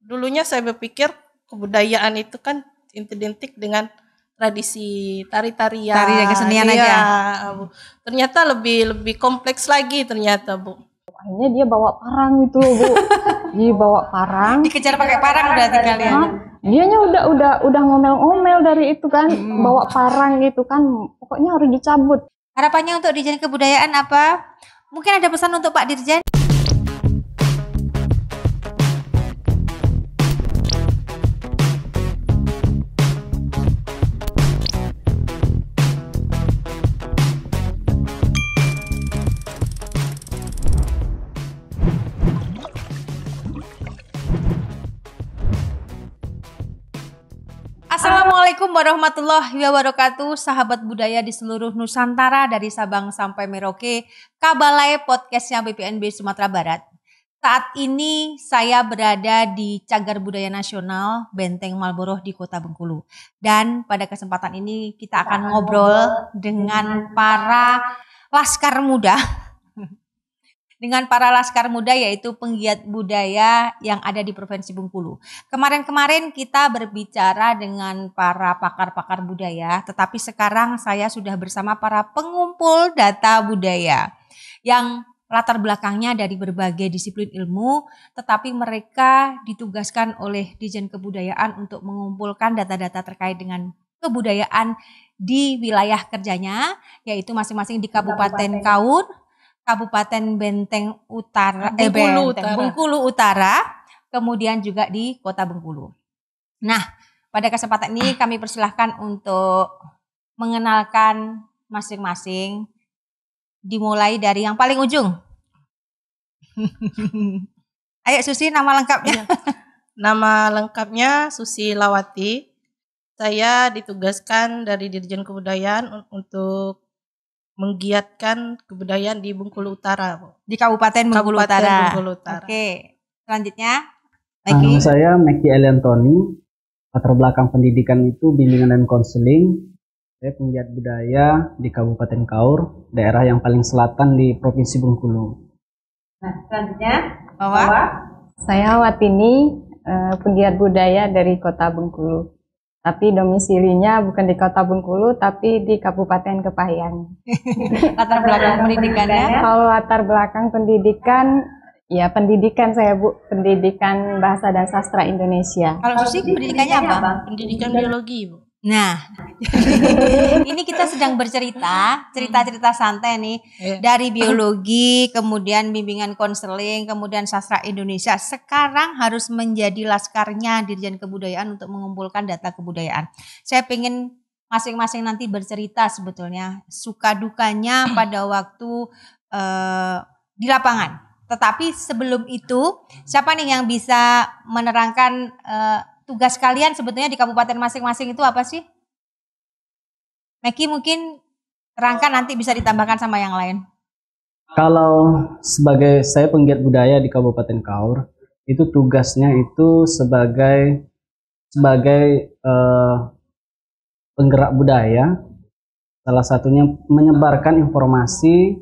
dulunya saya berpikir kebudayaan itu kan identik dengan tradisi tari-tarian. Tari dan kesenian iya, aja. Bu. Ternyata lebih lebih kompleks lagi ternyata, Bu. Akhirnya dia bawa parang itu Bu. dia bawa parang. Dikejar pakai parang berarti kalian. Nah, dianya udah udah udah ngomel-ngomel dari itu kan, hmm. bawa parang gitu kan. Pokoknya harus dicabut. Harapannya untuk Dirjen Kebudayaan apa? Mungkin ada pesan untuk Pak Dirjen? Assalamualaikum warahmatullahi wabarakatuh, sahabat budaya di seluruh Nusantara dari Sabang sampai Merauke, Kabalai podcastnya BPNB Sumatera Barat. Saat ini saya berada di Cagar Budaya Nasional Benteng Malboroh di Kota Bengkulu. Dan pada kesempatan ini kita akan ngobrol dengan para laskar muda dengan para laskar muda yaitu penggiat budaya yang ada di Provinsi Bengkulu. Kemarin-kemarin kita berbicara dengan para pakar-pakar budaya, tetapi sekarang saya sudah bersama para pengumpul data budaya yang latar belakangnya dari berbagai disiplin ilmu, tetapi mereka ditugaskan oleh Dijen Kebudayaan untuk mengumpulkan data-data terkait dengan kebudayaan di wilayah kerjanya, yaitu masing-masing di Kabupaten Kaur, Kabupaten Benteng Utara, eh, Bengkulu, eh, Benteng, Utara. Bengkulu Utara, kemudian juga di Kota Bengkulu. Nah, pada kesempatan ini kami persilahkan untuk mengenalkan masing-masing, dimulai dari yang paling ujung. Ayo Susi, nama lengkapnya. Iya. Nama lengkapnya Susi Lawati. Saya ditugaskan dari Dirjen Kebudayaan untuk menggiatkan kebudayaan di Bengkulu Utara, Di Kabupaten Bengkulu Utara. Utara. Bengkulu Utara. Oke. Selanjutnya, Maggie. Nama saya Meki Eliantoni. Latar belakang pendidikan itu bimbingan dan konseling. Saya penggiat budaya di Kabupaten Kaur, daerah yang paling selatan di Provinsi Bengkulu. Nah, selanjutnya, Bawa. Saya Watini, ini eh, penggiat budaya dari Kota Bengkulu tapi domisilinya bukan di Kota Bengkulu tapi di Kabupaten Kepahyang. latar belakang pendidikannya? Kalau latar belakang pendidikan ya pendidikan saya Bu, pendidikan bahasa dan sastra Indonesia. Kalau Susi pendidikannya apa? Pendidikan biologi, Bu. Nah, ini kita sedang bercerita, cerita-cerita hmm. santai nih iya. dari biologi, kemudian bimbingan konseling, kemudian sastra Indonesia. Sekarang harus menjadi laskarnya Dirjen Kebudayaan untuk mengumpulkan data kebudayaan. Saya pengen masing-masing nanti bercerita sebetulnya suka dukanya pada waktu uh, di lapangan. Tetapi sebelum itu, siapa nih yang bisa menerangkan uh, tugas kalian sebetulnya di kabupaten masing-masing itu apa sih? Meki mungkin terangkan oh. nanti bisa ditambahkan sama yang lain. Kalau sebagai saya penggiat budaya di Kabupaten Kaur, itu tugasnya itu sebagai sebagai uh, penggerak budaya, salah satunya menyebarkan informasi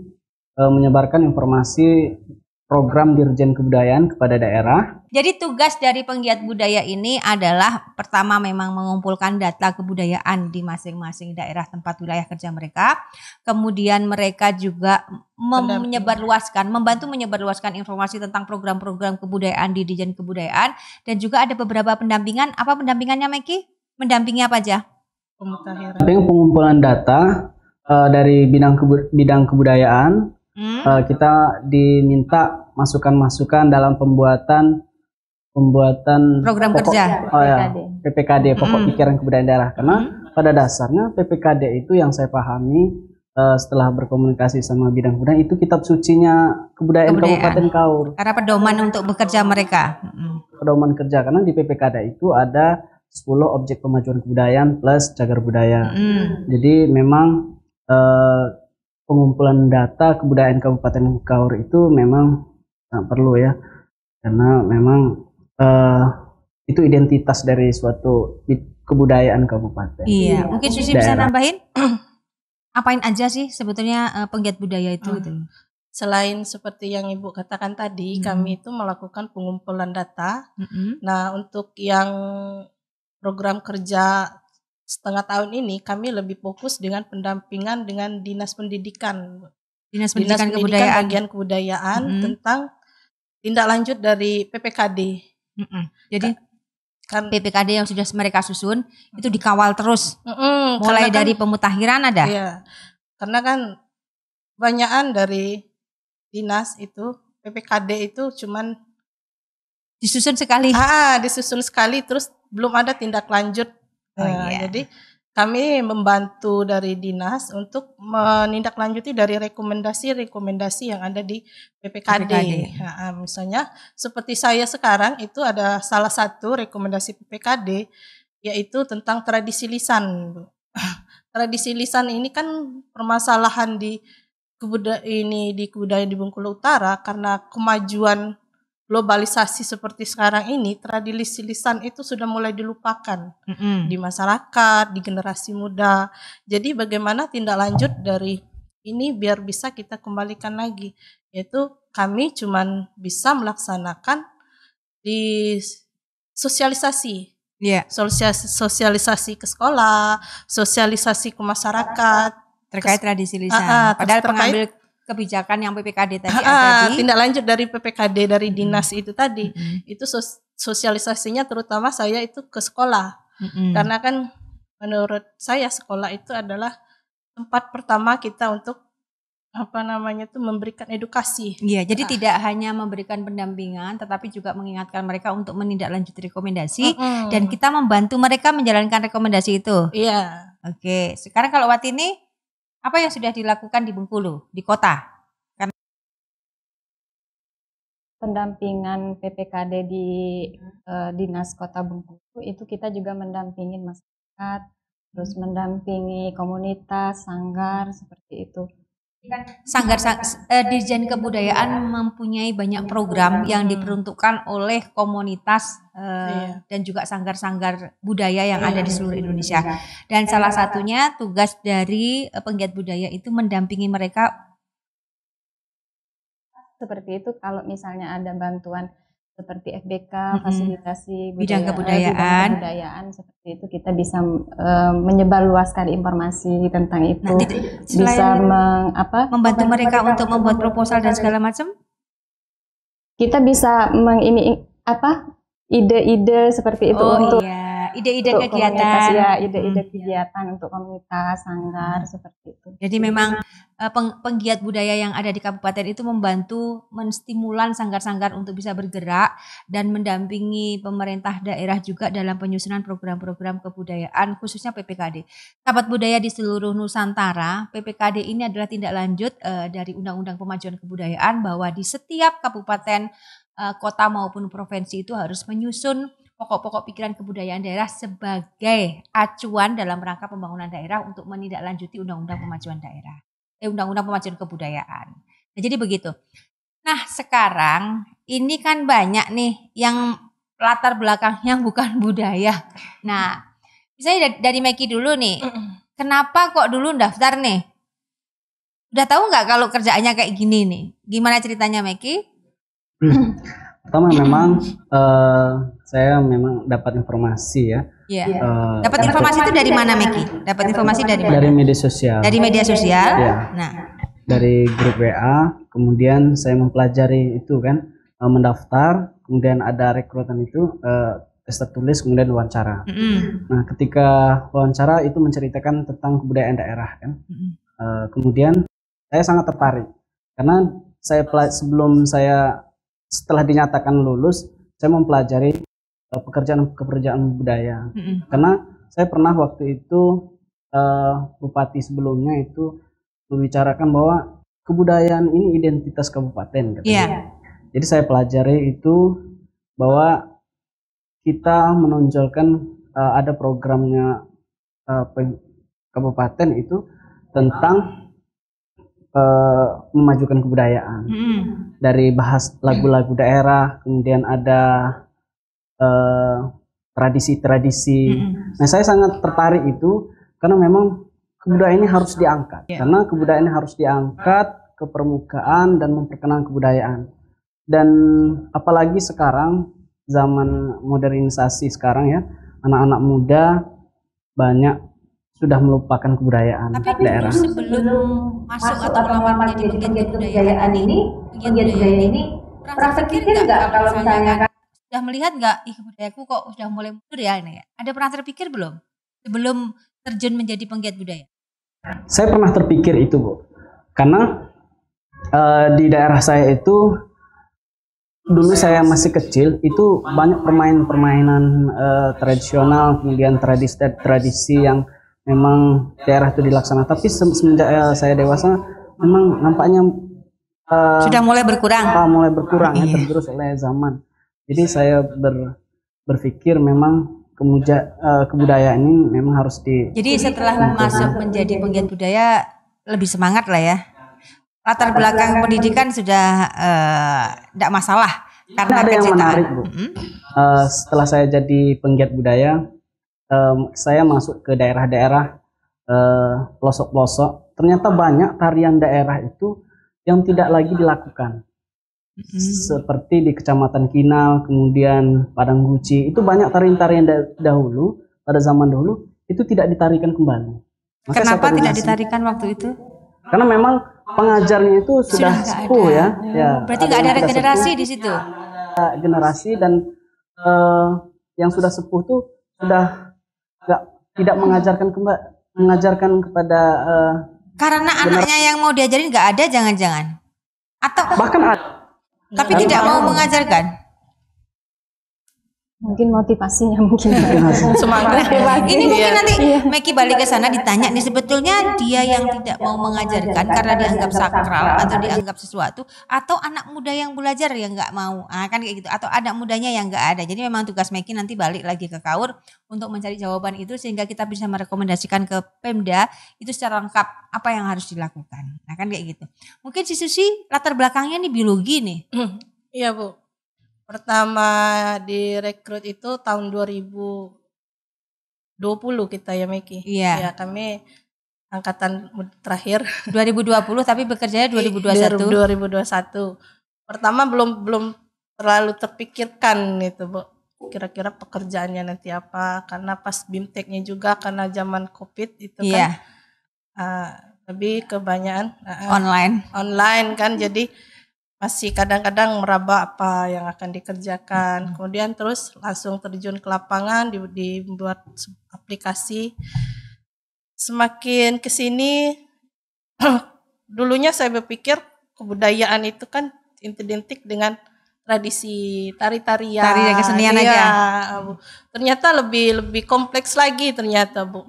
uh, menyebarkan informasi program Dirjen Kebudayaan kepada daerah jadi tugas dari penggiat budaya ini adalah pertama memang mengumpulkan data kebudayaan di masing-masing daerah tempat wilayah kerja mereka. Kemudian mereka juga mem- menyebarluaskan, membantu menyebarluaskan informasi tentang program-program kebudayaan di Dijen Kebudayaan dan juga ada beberapa pendampingan. Apa pendampingannya Meki? Mendampingi apa aja? Pemutahiran. Pengumpulan data uh, dari bidang kebu- bidang kebudayaan. Hmm? Uh, kita diminta masukan-masukan dalam pembuatan pembuatan program pokok, kerja oh ya, PPKD, PPKD pokok hmm. pikiran kebudayaan daerah karena hmm. pada dasarnya PPKD itu yang saya pahami uh, setelah berkomunikasi sama bidang kebudayaan itu kitab sucinya kebudayaan, kebudayaan. Kabupaten Kaur. Karena pedoman untuk bekerja mereka. Hmm. Pedoman kerja karena di PPKD itu ada 10 objek pemajuan kebudayaan plus cagar budaya. Hmm. Jadi memang uh, pengumpulan data kebudayaan Kabupaten Kaur itu memang tak perlu ya. Karena memang uh, itu identitas dari suatu kebudayaan kabupaten. Iya, ya. mungkin Susi bisa nambahin apain aja sih sebetulnya uh, penggiat budaya itu hmm. Selain seperti yang Ibu katakan tadi, hmm. kami itu melakukan pengumpulan data. Hmm. Nah, untuk yang program kerja setengah tahun ini kami lebih fokus dengan pendampingan dengan Dinas Pendidikan. Dinas Pendidikan, Dinas Pendidikan Kebudayaan bagian kebudayaan hmm. tentang tindak lanjut dari PPKD. Mm -mm. Jadi kan PPKD yang sudah mereka susun itu dikawal terus. Mm -mm, Mulai kan dari pemutakhiran pemutahiran ada. Iya. Karena kan banyakan dari dinas itu PPKD itu cuman disusun sekali. Ah, ah, disusun sekali terus belum ada tindak lanjut. Oh, nah, iya. Jadi kami membantu dari dinas untuk menindaklanjuti dari rekomendasi-rekomendasi yang ada di PPKD. PPKD. Nah, ya. misalnya seperti saya sekarang itu ada salah satu rekomendasi PPKD yaitu tentang tradisi lisan. Tradisi lisan ini kan permasalahan di kebudayaan ini di kebudayaan di Bengkulu Utara karena kemajuan globalisasi seperti sekarang ini tradisi-lisan itu sudah mulai dilupakan mm -hmm. di masyarakat, di generasi muda. Jadi bagaimana tindak lanjut dari ini biar bisa kita kembalikan lagi yaitu kami cuman bisa melaksanakan di sosialisasi yeah. sosialisasi, sosialisasi ke sekolah sosialisasi ke masyarakat terkait tradisi lisan uh, uh, padahal terkait, pengambil kebijakan yang PPKD tadi ah, tadi. tindak lanjut dari PPKD dari dinas hmm. itu tadi hmm. itu sosialisasinya terutama saya itu ke sekolah hmm. karena kan menurut saya sekolah itu adalah tempat pertama kita untuk apa namanya itu memberikan edukasi. Iya, jadi ah. tidak hanya memberikan pendampingan tetapi juga mengingatkan mereka untuk menindaklanjuti rekomendasi -hmm. dan kita membantu mereka menjalankan rekomendasi itu. Iya. Oke, sekarang kalau ini apa yang sudah dilakukan di Bengkulu, di kota? Karena pendampingan PPKD di eh, Dinas Kota Bengkulu itu kita juga mendampingi masyarakat, terus mendampingi komunitas, sanggar, seperti itu. Iya. Sanggar eh, Dirjen Kebudayaan iya. mempunyai banyak program iya. yang diperuntukkan oleh komunitas eh, dan juga sanggar-sanggar budaya yang ada di seluruh Indonesia. Dan salah satunya tugas dari eh, penggiat budaya itu mendampingi mereka seperti itu kalau misalnya ada bantuan seperti FBK, mm-hmm. fasilitasi budaya, eh, bidang kebudayaan. Bidang kebudayaan seperti itu kita bisa uh, menyebarluaskan informasi tentang nah, itu. Nah, bisa meng, apa, membantu mereka, mereka untuk membuat proposal dan segala macam. Kita bisa meng apa ide-ide seperti itu oh, untuk iya. ide-ide kegiatan. Ya, ide-ide hmm. Iya. kegiatan untuk komunitas, sanggar hmm. seperti itu. Jadi memang Eh, peng, penggiat budaya yang ada di kabupaten itu membantu menstimulan sanggar-sanggar untuk bisa bergerak dan mendampingi pemerintah daerah juga dalam penyusunan program-program kebudayaan khususnya PPKD. Sahabat budaya di seluruh Nusantara, PPKD ini adalah tindak lanjut uh, dari Undang-Undang Pemajuan Kebudayaan bahwa di setiap kabupaten, uh, kota maupun provinsi itu harus menyusun pokok-pokok pikiran kebudayaan daerah sebagai acuan dalam rangka pembangunan daerah untuk menindaklanjuti Undang-Undang Pemajuan Daerah. Eh, Undang-Undang Pemajuan Kebudayaan. Nah, jadi begitu. Nah sekarang ini kan banyak nih yang latar belakangnya bukan budaya. Nah misalnya dari, dari Meki dulu nih, kenapa kok dulu daftar nih? Udah tahu nggak kalau kerjaannya kayak gini nih? Gimana ceritanya Meki? Hmm. Pertama memang uh, saya memang dapat informasi ya Uh, Dapat informasi itu dari mana, Meki? Dapat informasi dari mana? Dari media sosial. Dari media sosial. Ya. Nah, dari grup WA, kemudian saya mempelajari itu kan, uh, mendaftar, kemudian ada rekrutan itu uh, eh, tes tertulis, kemudian wawancara. Mm -hmm. Nah, ketika wawancara itu menceritakan tentang kebudayaan daerah kan. Mm -hmm. uh, kemudian saya sangat tertarik karena saya sebelum saya setelah dinyatakan lulus, saya mempelajari pekerjaan-pekerjaan eh, budaya. Mm -hmm. Karena saya pernah waktu itu uh, bupati sebelumnya itu membicarakan bahwa kebudayaan ini identitas kabupaten Yeah. Iya. Jadi saya pelajari itu bahwa kita menonjolkan uh, ada programnya uh, kabupaten itu tentang uh, memajukan kebudayaan. Mm. Dari bahas lagu-lagu daerah, kemudian ada Eh, tradisi-tradisi. Uh, Nah, saya sangat tertarik itu karena memang kebudayaan ini harus diangkat. Yeah. Karena kebudayaan ini harus diangkat ke permukaan dan memperkenalkan kebudayaan. Dan apalagi sekarang zaman modernisasi sekarang ya, anak-anak muda banyak sudah melupakan kebudayaan Tapi daerah. Tapi sebelum masuk, atau melamar menjadi kegiatan kebudayaan ini, kegiatan iya, kebudayaan ini, pernah pikir nggak kalau misalnya sudah melihat nggak, ih budayaku kok sudah mulai mundur ya ini ya? Ada pernah terpikir belum? Sebelum terjun menjadi penggiat budaya? Saya pernah terpikir itu Bu. Karena uh, di daerah saya itu dulu saya masih kecil itu banyak permainan-permainan uh, tradisional kemudian tradisi tradisi yang memang daerah itu dilaksanakan tapi semenjak uh, saya dewasa memang nampaknya uh, sudah mulai berkurang uh, mulai berkurang oh, ya iya. tergerus oleh zaman jadi saya ber, berpikir memang kemuja, uh, kebudayaan ini memang harus di. Jadi setelah masuk menjadi penggiat budaya lebih semangat lah ya. Latar belakang pendidikan sudah tidak eh, uh, masalah karena ada kecintaan. yang menarik bu. -hmm. uh, setelah saya jadi penggiat budaya, um, saya masuk ke daerah-daerah pelosok-pelosok. -daerah, uh, ternyata banyak tarian daerah itu yang tidak lagi dilakukan. Hmm. seperti di Kecamatan Kinal, kemudian Padang Guci. Itu banyak tarian-tarian da dahulu pada zaman dahulu itu tidak ditarikan kembali. Maka Kenapa tidak ditarikan waktu itu? Karena memang pengajarnya itu sudah, sudah sepuh ya. Hmm. ya. Berarti nggak ada regenerasi di situ. Generasi dan uh, yang sudah sepuh tuh sudah nggak tidak mengajarkan kembali mengajarkan kepada uh, karena anaknya yang mau diajarin nggak ada jangan-jangan atau bahkan ada tapi tidak mau mengajarkan mungkin motivasinya mungkin semangat ini mungkin iya. nanti iya. Meki balik ke sana ditanya nih sebetulnya dia yang tidak mau mengajarkan karena dianggap sakral atau dianggap sesuatu atau anak muda yang belajar yang nggak mau ah kan kayak gitu atau anak mudanya yang nggak ada jadi memang tugas Meki nanti balik lagi ke Kaur untuk mencari jawaban itu sehingga kita bisa merekomendasikan ke Pemda itu secara lengkap apa yang harus dilakukan nah kan kayak gitu mungkin si Susi latar belakangnya nih biologi nih iya bu pertama direkrut itu tahun 2020 kita ya Meki. Iya. Ya kami angkatan terakhir 2020 tapi bekerjanya 2021. 2021. Pertama belum belum terlalu terpikirkan gitu, Bu. Kira-kira pekerjaannya nanti apa? Karena pas bimteknya juga karena zaman Covid itu iya. kan. Uh, lebih kebanyakan uh, online. Online kan jadi masih kadang-kadang meraba apa yang akan dikerjakan. Kemudian terus langsung terjun ke lapangan, dibuat aplikasi. Semakin ke sini, dulunya saya berpikir kebudayaan itu kan identik dengan tradisi tari-tarian. Tari dan kesenian iya, aja. Ternyata lebih lebih kompleks lagi ternyata Bu.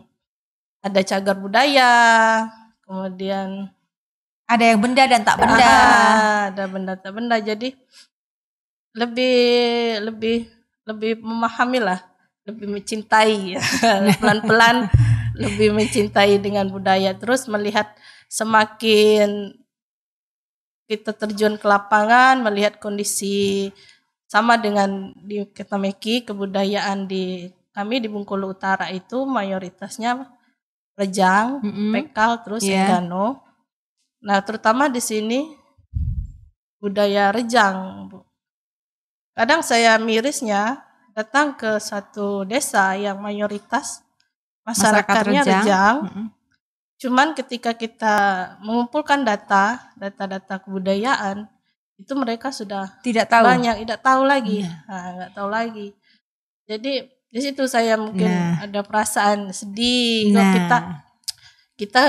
Ada cagar budaya, kemudian ada yang benda dan tak benda. Ah, ada benda tak benda. Jadi lebih lebih lebih memahami lah, lebih mencintai pelan-pelan lebih mencintai dengan budaya terus melihat semakin kita terjun ke lapangan melihat kondisi sama dengan di Ketameki kebudayaan di kami di Bungkulu Utara itu mayoritasnya Rejang, mm -hmm. Pekal, terus yeah. Enggano. Nah, terutama di sini budaya Rejang. Kadang saya mirisnya datang ke satu desa yang mayoritas masyarakatnya Masyarakat Rejang. Rejang. Cuman ketika kita mengumpulkan data, data-data kebudayaan, itu mereka sudah tidak tahu banyak, tidak tahu lagi, yeah. nah, nggak tahu lagi. Jadi di situ saya mungkin nah. ada perasaan sedih nah. kalau kita kita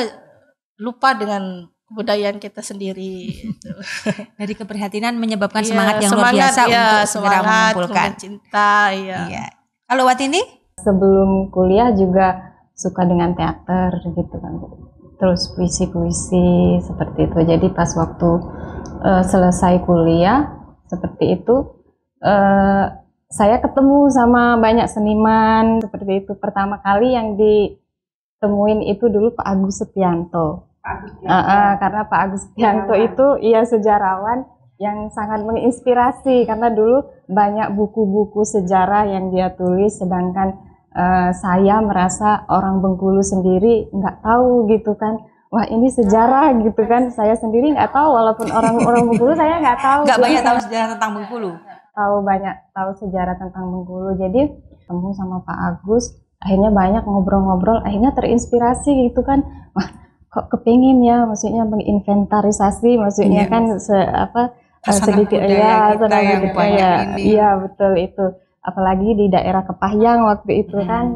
lupa dengan kebudayaan kita sendiri. Gitu. Dari keprihatinan menyebabkan yeah, semangat yang iya, semangat, luar biasa yeah, untuk segera mengumpulkan cinta. Iya. Ya. Kalau ini Sebelum kuliah juga suka dengan teater gitu kan, terus puisi-puisi seperti itu. Jadi pas waktu uh, selesai kuliah seperti itu, uh, saya ketemu sama banyak seniman seperti itu. Pertama kali yang ditemuin itu dulu Pak Agus Setianto Uh, uh, karena Pak Agus Tianto iya, kan? itu ia sejarawan yang sangat menginspirasi karena dulu banyak buku-buku sejarah yang dia tulis sedangkan uh, saya merasa orang Bengkulu sendiri nggak tahu gitu kan wah ini sejarah gitu kan saya sendiri nggak tahu walaupun orang-orang Bengkulu saya nggak tahu nggak banyak tahu sejarah tentang Bengkulu tahu banyak tahu sejarah tentang Bengkulu jadi ketemu sama Pak Agus akhirnya banyak ngobrol-ngobrol akhirnya terinspirasi gitu kan kok kepingin ya maksudnya menginventarisasi maksudnya iya, kan se, apa eh, sedikit ya kita yang ya iya betul itu apalagi di daerah Kepahyang waktu itu hmm. kan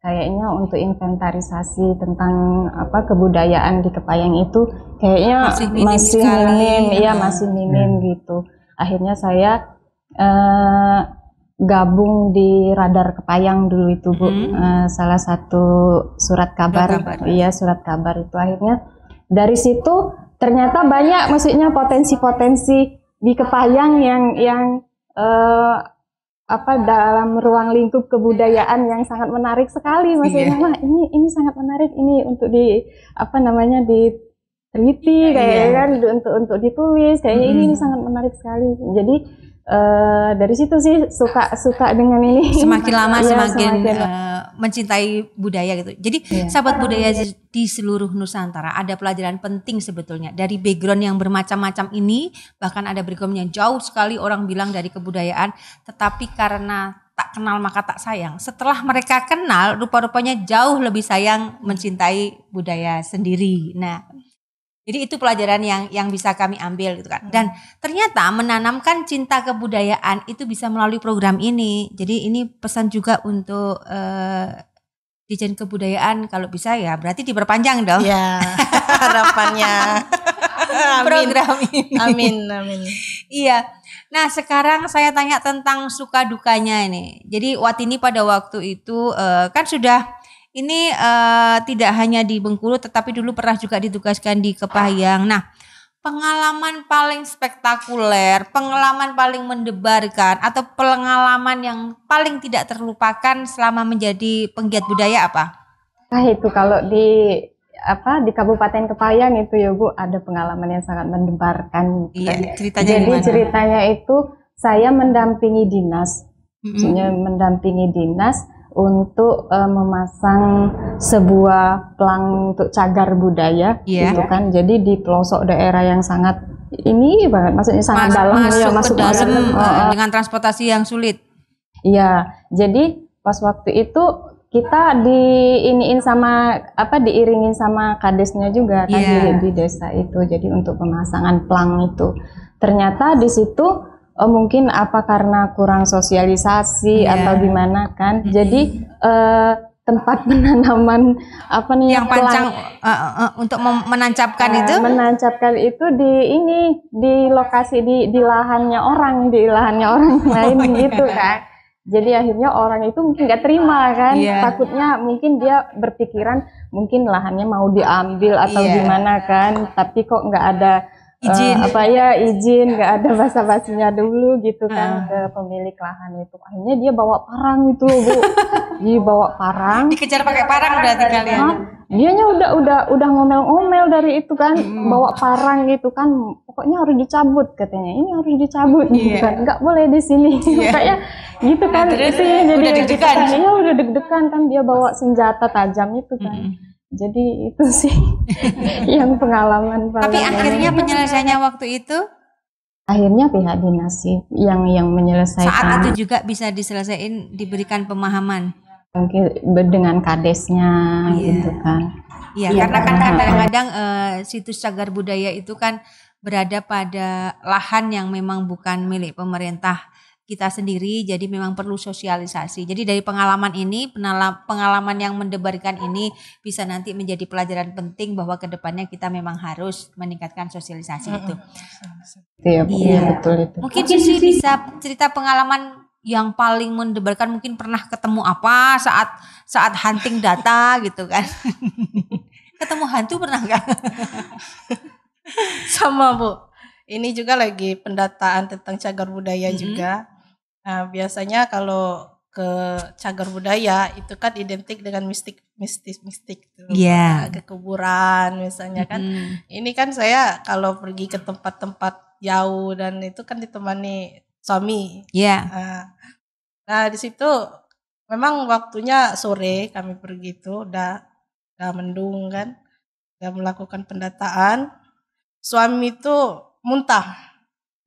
kayaknya untuk inventarisasi tentang apa kebudayaan di Kepahyang itu kayaknya masih minim, masih minim ya masih minim hmm. gitu akhirnya saya uh, gabung di radar Kepayang dulu itu Bu. Hmm. Uh, salah satu surat kabar. Ya. Iya, surat kabar itu akhirnya dari situ ternyata banyak maksudnya potensi-potensi di Kepayang yang yang uh, apa dalam ruang lingkup kebudayaan yang sangat menarik sekali maksudnya yeah. wah ini ini sangat menarik ini untuk di apa namanya di teliti kayak yeah. kan untuk untuk ditulis kayaknya mm ini sangat menarik sekali jadi uh, dari situ sih suka suka dengan ini. Semakin lama ya, semakin, semakin uh, mencintai budaya gitu. Jadi ya. sahabat budaya di seluruh Nusantara ada pelajaran penting sebetulnya dari background yang bermacam-macam ini bahkan ada background yang jauh sekali orang bilang dari kebudayaan tetapi karena tak kenal maka tak sayang. Setelah mereka kenal rupa-rupanya jauh lebih sayang mencintai budaya sendiri. Nah, jadi itu pelajaran yang yang bisa kami ambil gitu kan. Dan ternyata menanamkan cinta kebudayaan itu bisa melalui program ini. Jadi ini pesan juga untuk uh, eh, Dijen Kebudayaan kalau bisa ya berarti diperpanjang dong. Ya, harapannya. amin. Program ini. Amin, amin. iya. Nah, sekarang saya tanya tentang suka dukanya ini. Jadi Watini pada waktu itu uh, kan sudah ini uh, tidak hanya di Bengkulu tetapi dulu pernah juga ditugaskan di Kepahyang. Nah, pengalaman paling spektakuler, pengalaman paling mendebarkan atau pengalaman yang paling tidak terlupakan selama menjadi penggiat budaya apa? Nah itu kalau di apa di Kabupaten Kepayang itu ya Bu ada pengalaman yang sangat mendebarkan. Iya, ceritanya Jadi ceritanya itu saya mendampingi dinas, mm -hmm. mendampingi dinas untuk uh, memasang sebuah pelang untuk cagar budaya yeah. gitu kan. Jadi di pelosok daerah yang sangat ini banget maksudnya sangat Mas, dalam masuk ya masuk dalam uh, dengan transportasi yang sulit. Iya, jadi pas waktu itu kita diiniin sama apa diiringin sama kadesnya juga kan iya. di, di desa itu jadi untuk pemasangan pelang itu ternyata di situ oh mungkin apa karena kurang sosialisasi yeah. atau gimana kan. Mm -hmm. Jadi uh, tempat penanaman apa nih yang panjang uh, uh, untuk menancapkan uh, itu menancapkan itu di ini di lokasi di di lahannya orang di lahannya orang oh, lain oh, gitu yeah. kan jadi akhirnya orang itu mungkin nggak terima kan yeah. takutnya mungkin dia berpikiran mungkin lahannya mau diambil atau yeah. gimana kan tapi kok nggak ada izin uh, apa ya izin nggak ada basa basinya dulu gitu kan uh. ke pemilik lahan itu akhirnya dia bawa parang itu bu dia bawa parang dikejar pakai parang berarti kalian Dia dianya udah udah udah ngomel-ngomel dari itu kan hmm. bawa parang gitu kan pokoknya harus dicabut katanya ini harus dicabut yeah. gitu iya. kan nggak boleh di sini yeah. kayak gitu kan nah, itu jadi deg-degan ya udah deg-degan kan dia bawa senjata tajam itu kan hmm jadi itu sih yang pengalaman paling tapi akhirnya penyelesaiannya waktu itu akhirnya pihak dinas yang yang menyelesaikan saat itu juga bisa diselesaikan diberikan pemahaman mungkin dengan kadesnya yeah. gitu kan iya yeah, karena kan kadang-kadang uh, situs cagar budaya itu kan berada pada lahan yang memang bukan milik pemerintah kita sendiri jadi memang perlu sosialisasi. Jadi dari pengalaman ini pengalaman yang mendebarkan ini bisa nanti menjadi pelajaran penting bahwa kedepannya kita memang harus meningkatkan sosialisasi mm -hmm. itu. Gitu ya, iya ya, Iya. Ya, betul itu. Mungkin Susi bisa cerita pengalaman yang paling mendebarkan mungkin pernah ketemu apa saat saat hunting data gitu kan. ketemu hantu pernah nggak? Sama Bu. Ini juga lagi pendataan tentang cagar budaya mm -hmm. juga Nah, biasanya kalau ke cagar budaya itu kan identik dengan mistik mistis mistik tuh yeah. ke kuburan misalnya kan mm. ini kan saya kalau pergi ke tempat-tempat jauh dan itu kan ditemani suami yeah. nah, nah di situ memang waktunya sore kami pergi itu udah udah mendung kan udah melakukan pendataan suami itu muntah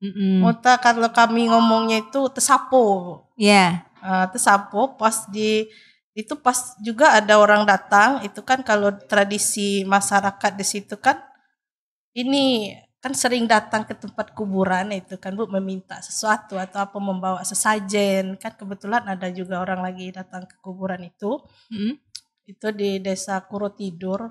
Mm-mm. Mota oh, kalau kami ngomongnya itu tesapo, Iya. Yeah. Uh, tesapo pas di itu pas juga ada orang datang itu kan kalau tradisi masyarakat di situ kan ini kan sering datang ke tempat kuburan itu kan bu meminta sesuatu atau apa membawa sesajen kan kebetulan ada juga orang lagi datang ke kuburan itu hmm. itu di desa Kuro Tidur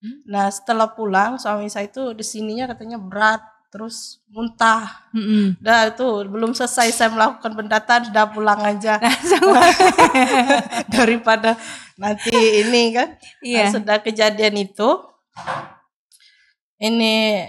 hmm. nah setelah pulang suami saya itu di sininya katanya berat terus muntah. Mm -hmm. Dah itu belum selesai saya melakukan pendataan sudah pulang aja. Nah, Daripada nanti ini kan. Yeah. Iya. sudah kejadian itu ini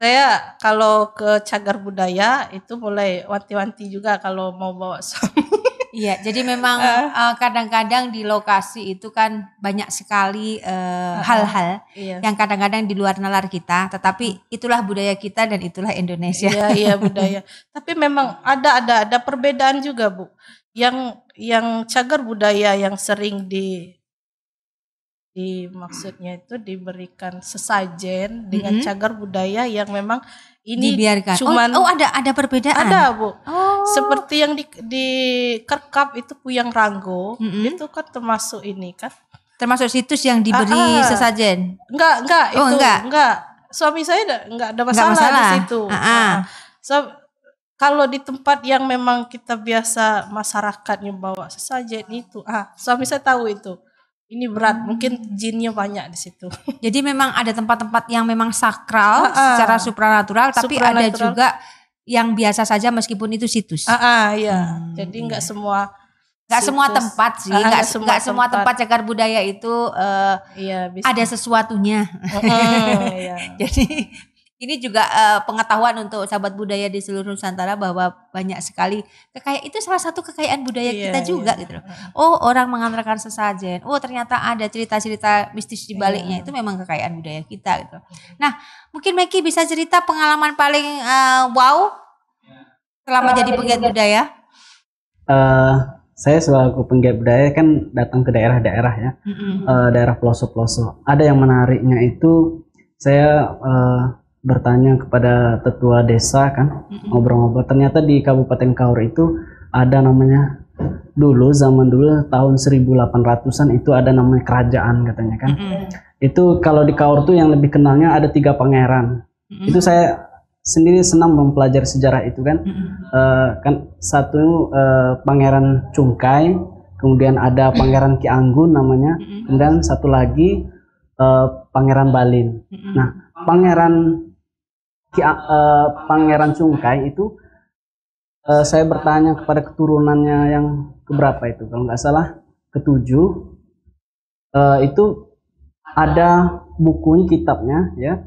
saya kalau ke cagar budaya itu mulai wanti-wanti juga kalau mau bawa suami. Iya, jadi memang eh, kadang-kadang uh, kadang di lokasi itu kan banyak sekali eh, hal-hal uh, hal iya. yang kadang-kadang di luar nalar kita, tetapi hmm. itulah budaya kita dan itulah Indonesia. Iya, iya budaya. tapi memang ada ada ada perbedaan juga, Bu. Yang yang cagar budaya yang sering di di maksudnya itu diberikan sesajen dengan mm -hmm. cagar budaya yang memang ini dibiarkan. Oh, cuman oh, oh ada ada perbedaan. Ada, Bu. Oh. Seperti yang di di Kerkap itu Puyang Ranggo, mm -hmm. itu kan termasuk ini kan. Termasuk situs yang diberi ah, ah. sesajen. Enggak, enggak oh, enggak. enggak. Suami saya enggak, enggak ada masalah, enggak masalah. di situ. Ah ah. ah, ah. So, kalau di tempat yang memang kita biasa masyarakatnya bawa sesajen itu, ah suami saya tahu itu ini berat mungkin jinnya banyak di situ jadi memang ada tempat-tempat yang memang sakral uh, uh, secara supranatural tapi supranatural. ada juga yang biasa saja meskipun itu situs uh, uh, ya hmm, jadi nggak iya. semua nggak semua tempat sih nggak uh, semua, semua tempat. tempat cagar budaya itu uh, iya, bisa. ada sesuatunya uh, uh, iya. jadi ini juga uh, pengetahuan untuk sahabat budaya di seluruh Nusantara bahwa banyak sekali kekayaan itu salah satu kekayaan budaya yeah, kita juga yeah. gitu loh. Iya. Oh orang mengantarkan sesajen. Oh ternyata ada cerita-cerita mistis di iya. baliknya yeah. itu memang kekayaan budaya kita gitu. Nah mungkin Meki bisa cerita pengalaman paling uh, wow selama, jadi penggiat budaya. Uh, saya selaku penggiat budaya kan datang ke daerah-daerah ya, mm -hmm. uh, daerah pelosok-pelosok. Ada yang menariknya itu saya uh, bertanya kepada tetua desa kan ngobrol-ngobrol ternyata di Kabupaten Kaur itu ada namanya dulu zaman dulu tahun 1800-an itu ada namanya kerajaan katanya kan itu kalau di Kaur tuh yang lebih kenalnya ada tiga pangeran itu saya sendiri senang mempelajari sejarah itu kan uh, kan satu uh, pangeran Cungkai kemudian ada pangeran Ki Anggun namanya dan satu lagi uh, pangeran Balin nah pangeran Ki, uh, Pangeran Sungkai itu uh, saya bertanya kepada keturunannya yang keberapa itu kalau nggak salah ketujuh uh, itu ada bukunya kitabnya ya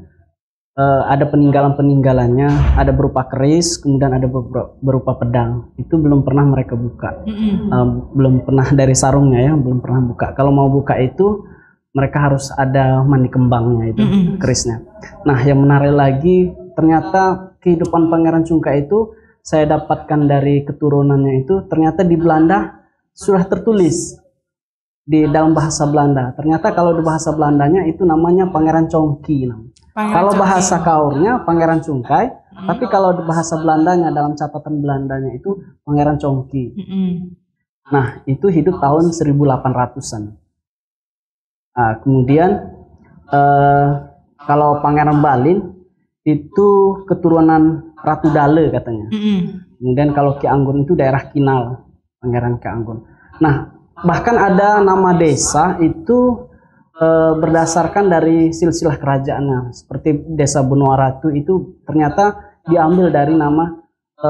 uh, ada peninggalan peninggalannya ada berupa keris kemudian ada berupa pedang itu belum pernah mereka buka uh, belum pernah dari sarungnya ya belum pernah buka kalau mau buka itu mereka harus ada mandi kembangnya itu kerisnya nah yang menarik lagi ternyata kehidupan Pangeran Sungka itu saya dapatkan dari keturunannya itu ternyata di Belanda sudah tertulis di dalam bahasa Belanda. Ternyata kalau di bahasa Belandanya itu namanya Pangeran Congki. Pangeran kalau bahasa Kaurnya Pangeran Cungkai, hmm. tapi kalau di bahasa Belandanya dalam catatan Belandanya itu Pangeran Congki. Hmm. Nah, itu hidup tahun 1800-an. Nah, kemudian eh, kalau Pangeran Balin itu keturunan Ratu Dale katanya. Mm -hmm. Kemudian kalau Ki Anggun itu daerah Kinal, Pangeran Ki Anggun. Nah, bahkan ada nama desa itu e, berdasarkan dari silsilah kerajaannya. Seperti Desa Benua Ratu itu ternyata diambil dari nama e,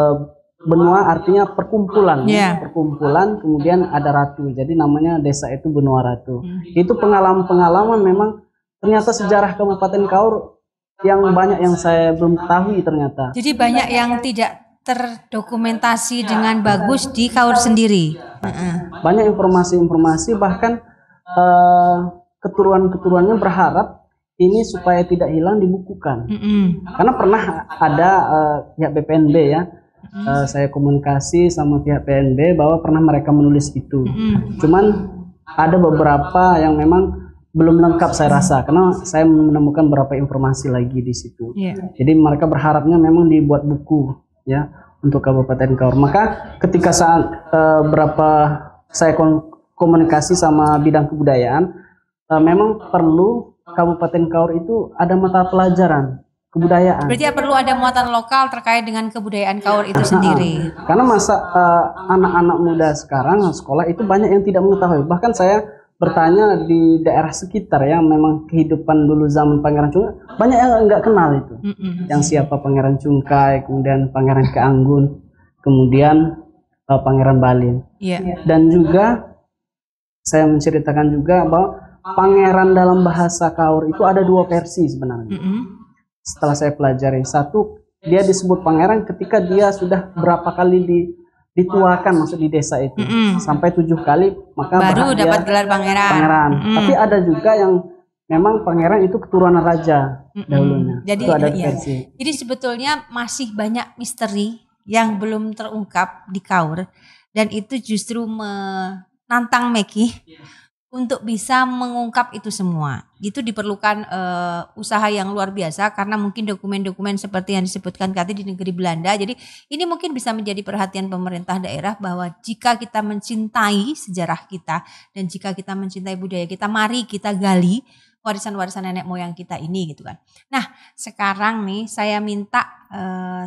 benua artinya perkumpulan, yeah. perkumpulan kemudian ada ratu. Jadi namanya desa itu Benua Ratu. Mm -hmm. Itu pengalaman-pengalaman memang ternyata sejarah Kabupaten Kaur yang banyak yang saya belum tahu ternyata. Jadi banyak yang tidak terdokumentasi dengan bagus di Kaur sendiri. Banyak informasi-informasi bahkan uh, eh, keturunan-keturunannya berharap ini supaya tidak hilang dibukukan. Mm -hmm. Karena pernah ada uh, pihak BPNB ya. Mm -hmm. uh, saya komunikasi sama pihak PNB bahwa pernah mereka menulis itu. Mm -hmm. Cuman ada beberapa yang memang belum lengkap saya rasa karena saya menemukan beberapa informasi lagi di situ. Yeah. Jadi mereka berharapnya memang dibuat buku ya untuk Kabupaten Kaur. Maka ketika saat uh, berapa saya komunikasi sama bidang kebudayaan uh, memang perlu Kabupaten Kaur itu ada mata pelajaran kebudayaan. Berarti ya perlu ada muatan lokal terkait dengan kebudayaan Kaur itu sendiri. Karena masa eh, anak-anak uh, anak -anak muda sekarang sekolah itu banyak yang tidak mengetahui. Bahkan saya bertanya di daerah sekitar ya memang kehidupan dulu zaman Pangeran Cungkai banyak yang nggak kenal itu mm -mm. yang siapa Pangeran Cungkai kemudian Pangeran Keanggun kemudian uh, Pangeran Balin yeah. dan juga saya menceritakan juga bahwa Pangeran dalam bahasa Kaur itu ada dua versi sebenarnya mm -hmm. setelah saya pelajari satu dia disebut pangeran ketika dia sudah berapa kali di dituakan masuk di desa itu mm-hmm. sampai tujuh kali maka baru dapat gelar pangeran. Pangeran. Mm-hmm. Tapi ada juga yang memang pangeran itu keturunan raja mm-hmm. dahulunya. Jadi ada iya. Jadi sebetulnya masih banyak misteri yang belum terungkap di Kaur dan itu justru menantang Meki untuk bisa mengungkap itu semua. Itu diperlukan uh, usaha yang luar biasa karena mungkin dokumen-dokumen seperti yang disebutkan tadi di negeri Belanda. Jadi ini mungkin bisa menjadi perhatian pemerintah daerah bahwa jika kita mencintai sejarah kita dan jika kita mencintai budaya kita, mari kita gali warisan-warisan nenek moyang kita ini gitu kan. Nah, sekarang nih saya minta uh,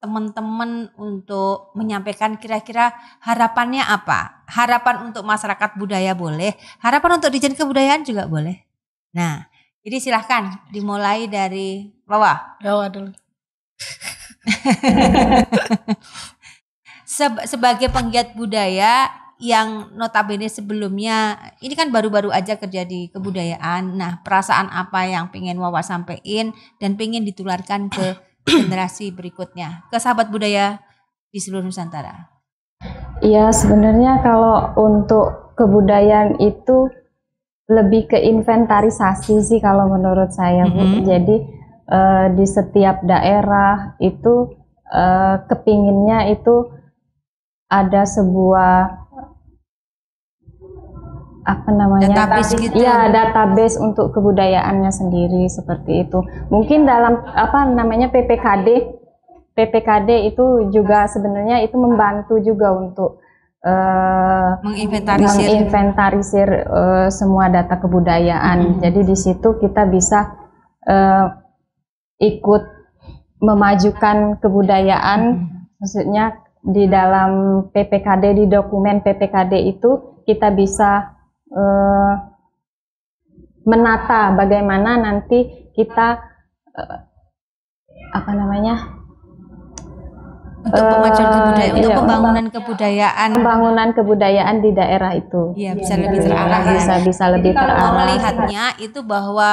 teman-teman untuk menyampaikan kira-kira harapannya apa? Harapan untuk masyarakat budaya boleh, harapan untuk Dijen Kebudayaan juga boleh. Nah, jadi silahkan dimulai dari bawah. bawah dulu. sebagai penggiat budaya yang notabene sebelumnya ini kan baru-baru aja kerja di kebudayaan. Nah, perasaan apa yang pengen Wawa sampaikan dan pengen ditularkan ke generasi berikutnya ke sahabat budaya di seluruh Nusantara? Iya, sebenarnya kalau untuk kebudayaan itu lebih ke inventarisasi sih kalau menurut saya, Mm -hmm. Jadi uh, di setiap daerah itu uh, kepinginnya itu ada sebuah apa namanya database gitu. ya iya, database untuk kebudayaannya sendiri seperti itu mungkin dalam apa namanya PPKD PPKD itu juga sebenarnya itu membantu juga untuk uh, menginventarisir menginventarisir uh, semua data kebudayaan hmm. jadi di situ kita bisa uh, ikut memajukan kebudayaan hmm. maksudnya di dalam PPKD di dokumen PPKD itu kita bisa uh, menata bagaimana nanti kita uh, apa namanya untuk pemajuan eh, kebudayaan, iya, untuk pembangunan iya, kebudayaan, pembangunan kebudayaan di daerah itu. Iya, bisa iya, lebih terarah. Iya, bisa bisa lebih Jadi terarah. Kalau melihatnya itu bahwa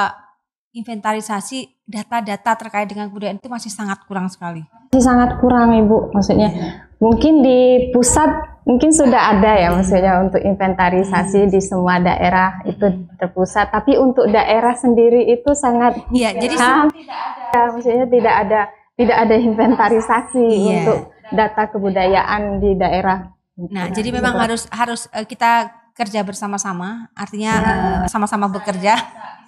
inventarisasi data-data terkait dengan kebudayaan itu masih sangat kurang sekali. Masih sangat kurang, Ibu. Maksudnya iya. mungkin di pusat Mungkin sudah ada ya maksudnya untuk inventarisasi di semua daerah itu terpusat, tapi untuk daerah sendiri itu sangat Iya, jadi ah, tidak ada maksudnya tidak ada tidak ada inventarisasi iya. untuk data kebudayaan di daerah. Nah, jadi memang harus harus eh, kita kerja bersama-sama, artinya iya. eh, sama-sama ya. bekerja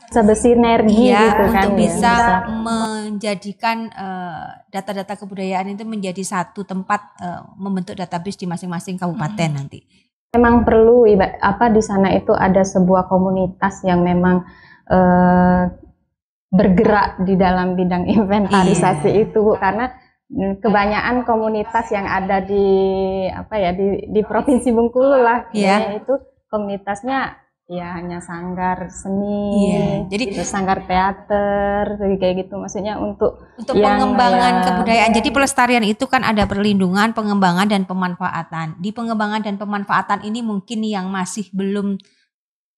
sebesi energi ya, gitu kan untuk ya, bisa ya. menjadikan eh, data-data uh, kebudayaan itu menjadi satu tempat uh, membentuk database di masing-masing kabupaten hmm. nanti. Memang perlu apa di sana itu ada sebuah komunitas yang memang uh, bergerak di dalam bidang inventarisasi yeah. itu karena mm, kebanyakan komunitas yang ada di apa ya di di provinsi Bengkulu lah yeah. itu komunitasnya ya hanya sanggar seni, yeah. jadi gitu, sanggar teater, jadi kayak gitu. Maksudnya untuk untuk yang, pengembangan ya, kebudayaan. Jadi ya. pelestarian itu kan ada perlindungan, pengembangan dan pemanfaatan. Di pengembangan dan pemanfaatan ini mungkin yang masih belum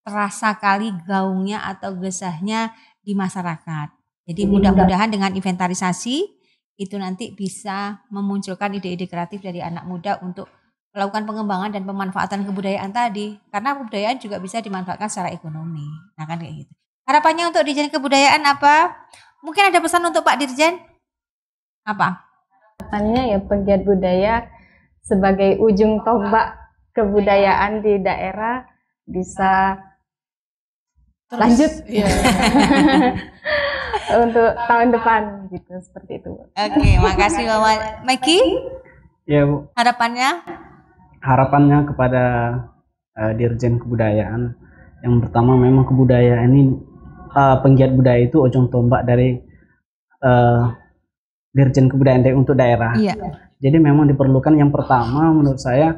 terasa kali gaungnya atau gesahnya di masyarakat. Jadi iya. mudah-mudahan dengan inventarisasi itu nanti bisa memunculkan ide-ide kreatif dari anak muda untuk melakukan pengembangan dan pemanfaatan kebudayaan tadi karena kebudayaan juga bisa dimanfaatkan secara ekonomi nah kan kayak gitu harapannya untuk dirjen kebudayaan apa mungkin ada pesan untuk Pak Dirjen apa harapannya ya pegiat budaya sebagai ujung tombak kebudayaan di daerah bisa Terus, lanjut iya. untuk tahun depan gitu seperti itu oke okay, makasih bapak, Meki ya Bu harapannya harapannya kepada uh, Dirjen Kebudayaan yang pertama memang kebudayaan ini uh, penggiat budaya itu ujung tombak dari uh, Dirjen Kebudayaan untuk daerah. Iya. Jadi memang diperlukan yang pertama menurut saya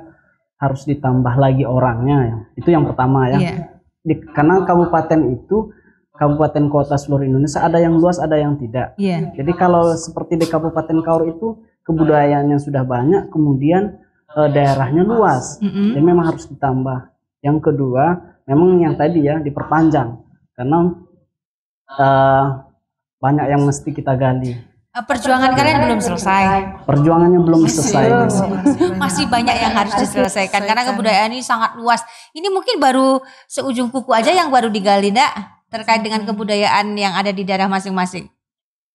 harus ditambah lagi orangnya. Ya. Itu yang pertama ya. Iya. Di, karena kabupaten itu kabupaten kota seluruh Indonesia ada yang luas ada yang tidak. Iya. Jadi kalau seperti di Kabupaten Kaur itu kebudayaan yang sudah banyak kemudian uh, daerahnya luas, mm -hmm. jadi memang harus ditambah. Yang kedua, memang yang tadi ya diperpanjang karena uh, banyak yang mesti kita gali. Eh, perjuangan kalian belum selesai. Perjuangannya belum selesai. Masih, masih, masih banyak yang harus diselesaikan karena kebudayaan ini sangat luas. Ini mungkin baru seujung kuku aja yang baru digali, Dak, terkait dengan hmm. kebudayaan yang ada di daerah masing-masing.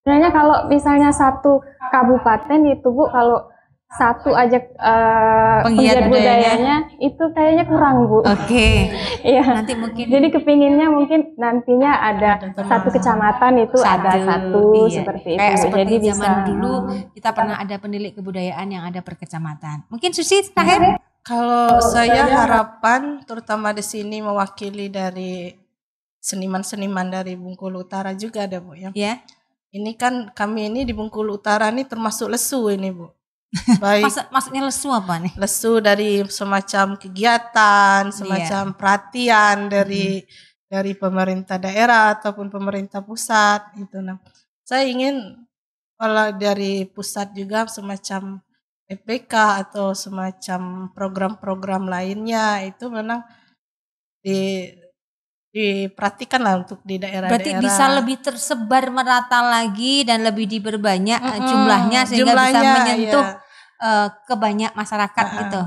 Sebenarnya kalau misalnya satu kabupaten itu Bu kalau satu aja uh, penggiat, budayanya, budayanya itu kayaknya kurang bu. Oke. Okay. Iya. nanti mungkin. Jadi kepinginnya mungkin nantinya ada satu kecamatan itu satu, ada satu iya. seperti Kayak itu. Seperti Jadi zaman bisa, dulu kita pernah iya. ada pendidik kebudayaan yang ada per kecamatan. Mungkin Susi terakhir. Iya. Kalau saya harapan terutama di sini mewakili dari seniman-seniman dari Bungkul Utara juga ada bu ya. Yeah. Ini kan kami ini di Bungkul Utara ini termasuk lesu ini bu Baik. Maksud, maksudnya lesu apa nih? Lesu dari semacam kegiatan, iya. semacam yeah. perhatian dari hmm. dari pemerintah daerah ataupun pemerintah pusat itu. Nah, saya ingin kalau dari pusat juga semacam PPK atau semacam program-program lainnya itu memang di diperhatikan lah untuk di daerah-daerah. Berarti bisa lebih tersebar merata lagi dan lebih diperbanyak mm -hmm. jumlahnya sehingga jumlahnya, bisa menyentuh ya. uh, ke banyak masyarakat uh -huh. gitu.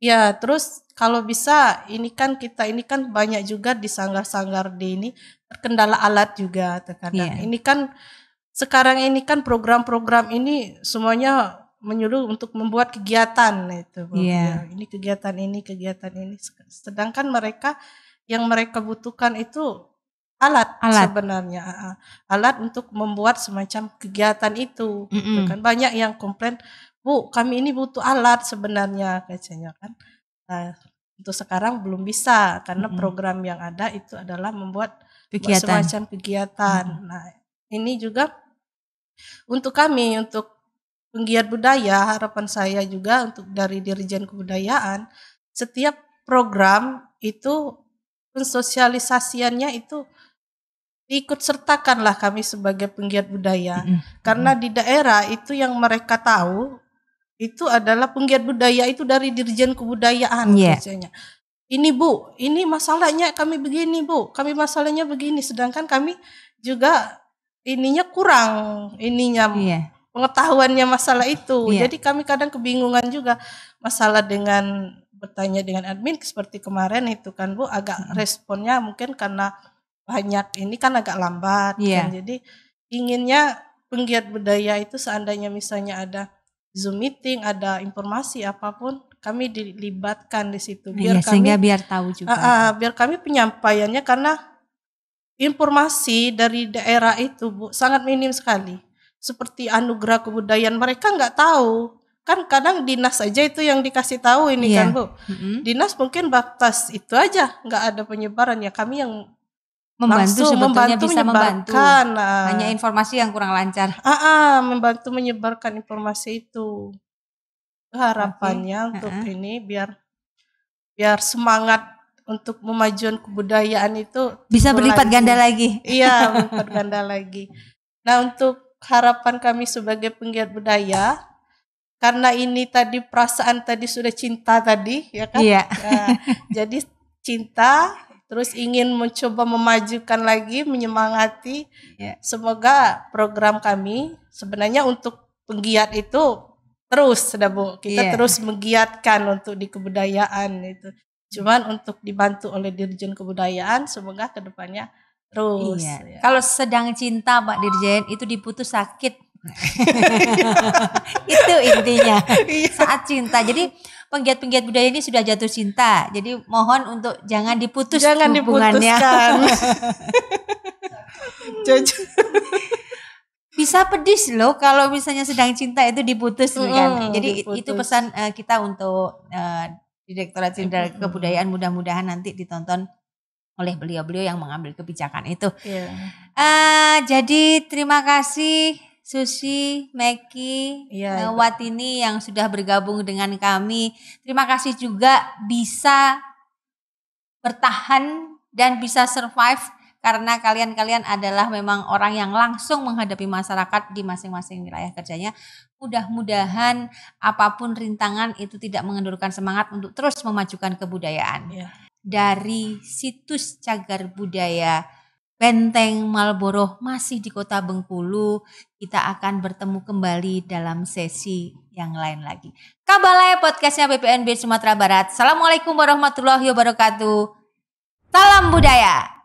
Ya, terus kalau bisa ini kan kita ini kan banyak juga di sanggar-sanggar di ini terkendala alat juga terkadang. Yeah. Ini kan sekarang ini kan program-program ini semuanya menyuruh untuk membuat kegiatan nah itu. Yeah. Iya, ini kegiatan ini, kegiatan ini. Sedangkan mereka yang mereka butuhkan itu alat, alat. sebenarnya alat untuk membuat semacam kegiatan itu mm -hmm. kan banyak yang komplain bu kami ini butuh alat sebenarnya katanya kan nah, untuk sekarang belum bisa karena mm -hmm. program yang ada itu adalah membuat kegiatan. semacam kegiatan mm -hmm. nah ini juga untuk kami untuk penggiat budaya harapan saya juga untuk dari dirjen kebudayaan setiap program itu pensosialisasiannya itu ikut sertakanlah kami sebagai penggiat budaya mm-hmm. karena di daerah itu yang mereka tahu itu adalah penggiat budaya itu dari dirjen kebudayaan yeah. Iya. ini bu ini masalahnya kami begini bu kami masalahnya begini sedangkan kami juga ininya kurang ininya yeah. pengetahuannya masalah itu yeah. jadi kami kadang kebingungan juga masalah dengan bertanya dengan admin seperti kemarin itu kan Bu agak hmm. responnya mungkin karena banyak ini kan agak lambat yeah. kan. Iya. Jadi inginnya penggiat budaya itu seandainya misalnya ada Zoom meeting, ada informasi apapun kami dilibatkan di situ iya, biar sehingga kami biar tahu juga. Uh, uh, biar kami penyampaiannya karena informasi dari daerah itu Bu sangat minim sekali. Seperti anugerah kebudayaan mereka nggak tahu kan kadang dinas aja itu yang dikasih tahu ini yeah. kan bu mm-hmm. dinas mungkin batas itu aja nggak ada penyebaran ya kami yang membantu langsung sebetulnya membantu bisa membantu nah, hanya informasi yang kurang lancar ah, ah membantu menyebarkan informasi itu harapannya okay. untuk uh -huh. ini biar biar semangat untuk memajukan kebudayaan itu bisa berlipat lagi. ganda lagi iya berlipat ganda lagi nah untuk harapan kami sebagai penggiat budaya karena ini tadi perasaan tadi sudah cinta tadi ya kan iya. Ya, jadi cinta terus ingin mencoba memajukan lagi menyemangati iya. semoga program kami sebenarnya untuk penggiat itu terus sudah bu kita iya. terus menggiatkan untuk di kebudayaan itu cuman untuk dibantu oleh dirjen kebudayaan semoga kedepannya terus iya. ya. kalau sedang cinta pak dirjen itu diputus sakit itu intinya iya. saat cinta jadi penggiat-penggiat budaya ini sudah jatuh cinta jadi mohon untuk jangan diputus jangan hubungannya bisa pedis loh kalau misalnya sedang cinta itu diputus mm, kan jadi diputus. itu pesan uh, kita untuk uh, Direktorat Jenderal Kebudayaan mudah-mudahan nanti ditonton oleh beliau-beliau yang mengambil kebijakan itu yeah. Iya. uh, jadi terima kasih Susi, Meki, ya, eh, itu. Watini yang sudah bergabung dengan kami. Terima kasih juga bisa bertahan dan bisa survive karena kalian-kalian adalah memang orang yang langsung menghadapi masyarakat di masing-masing wilayah kerjanya. Mudah-mudahan apapun rintangan itu tidak mengendurkan semangat untuk terus memajukan kebudayaan. Ya. Dari situs Cagar Budaya Benteng Malboro masih di Kota Bengkulu. Kita akan bertemu kembali dalam sesi yang lain lagi. Kabalai podcastnya BPNB Sumatera Barat. Assalamualaikum warahmatullahi wabarakatuh. Salam budaya.